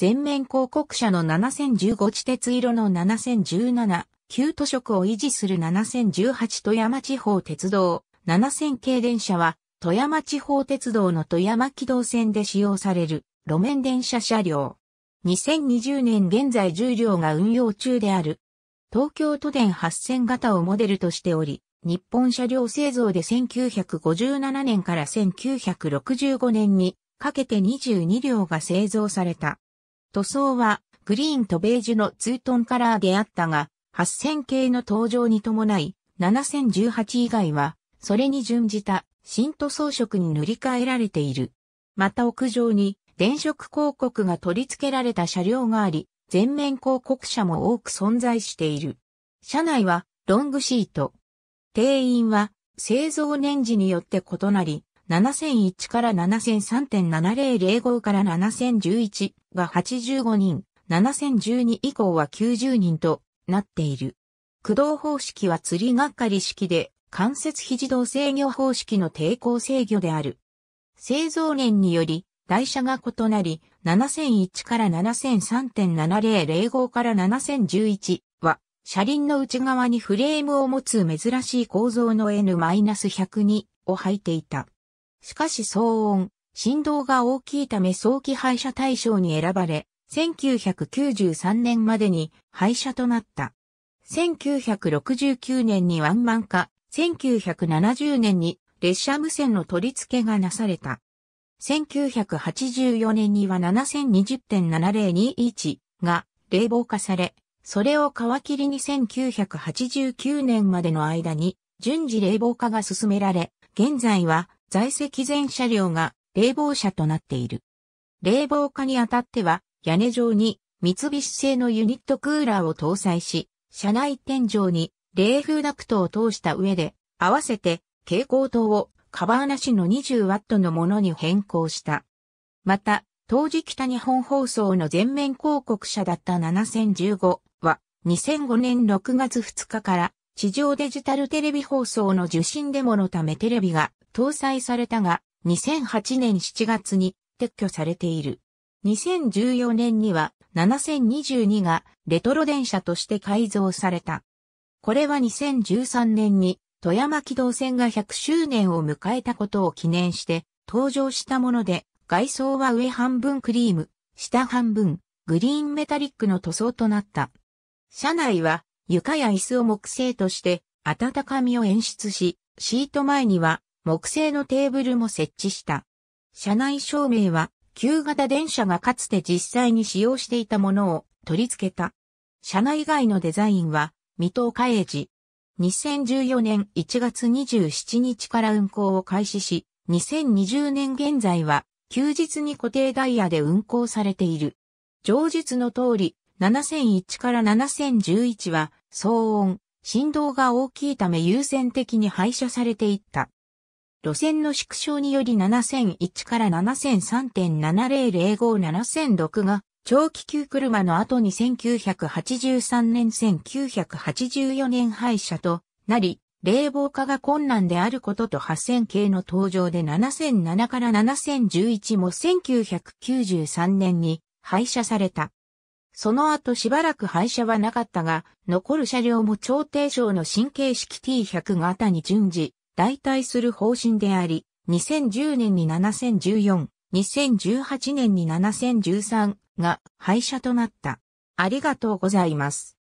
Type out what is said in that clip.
全面広告車の7015地鉄色の7017、旧都色を維持する7018富山地方鉄道、7000系電車は、富山地方鉄道の富山軌道線で使用される路面電車車両。2020年現在10両が運用中である。東京都電8000型をモデルとしており、日本車両製造で1957年から1965年にかけて22両が製造された。塗装はグリーンとベージュのツートンカラーであったが、8000系の登場に伴い、7018以外は、それに準じた新塗装色に塗り替えられている。また屋上に電飾広告が取り付けられた車両があり、全面広告車も多く存在している。車内はロングシート。定員は製造年次によって異なり、7001から7003.7005から7011が85人、7012以降は90人となっている。駆動方式は釣りがかり式で、関節非自動制御方式の抵抗制御である。製造年により、台車が異なり、7001から7003.7005から7011は、車輪の内側にフレームを持つ珍しい構造の N-102 を履いていた。しかし騒音、振動が大きいため早期廃車対象に選ばれ、1993年までに廃車となった。1969年にワンマン化、1970年に列車無線の取り付けがなされた。1984年には7020.7021が冷房化され、それを皮切りに1989年までの間に順次冷房化が進められ、現在は在籍全車両が冷房車となっている。冷房化にあたっては、屋根上に三菱製のユニットクーラーを搭載し、車内天井に冷風ダクトを通した上で、合わせて蛍光灯をカバーなしの 20W のものに変更した。また、当時北日本放送の全面広告車だった7015は2005年6月2日から地上デジタルテレビ放送の受信デモのためテレビが搭載されたが、2008年7月に撤去されている。2014年には7022がレトロ電車として改造された。これは2013年に富山機動線が100周年を迎えたことを記念して登場したもので、外装は上半分クリーム、下半分グリーンメタリックの塗装となった。車内は床や椅子を木製として温かみを演出し、シート前には木製のテーブルも設置した。車内照明は旧型電車がかつて実際に使用していたものを取り付けた。車内外のデザインは水戸岡栄寺。2014年1月27日から運行を開始し、2020年現在は休日に固定ダイヤで運行されている。上述の通り、7001から7011は騒音、振動が大きいため優先的に廃車されていった。路線の縮小により7001から7003.7005-7006が長期級車の後に1983年1984年廃車となり、冷房化が困難であることと8000系の登場で7007から7011も1993年に廃車された。その後しばらく廃車はなかったが、残る車両も超低床の神経式 T100 型に順次、代替する方針であり、2010年に7014、2018年に7013が廃車となった。ありがとうございます。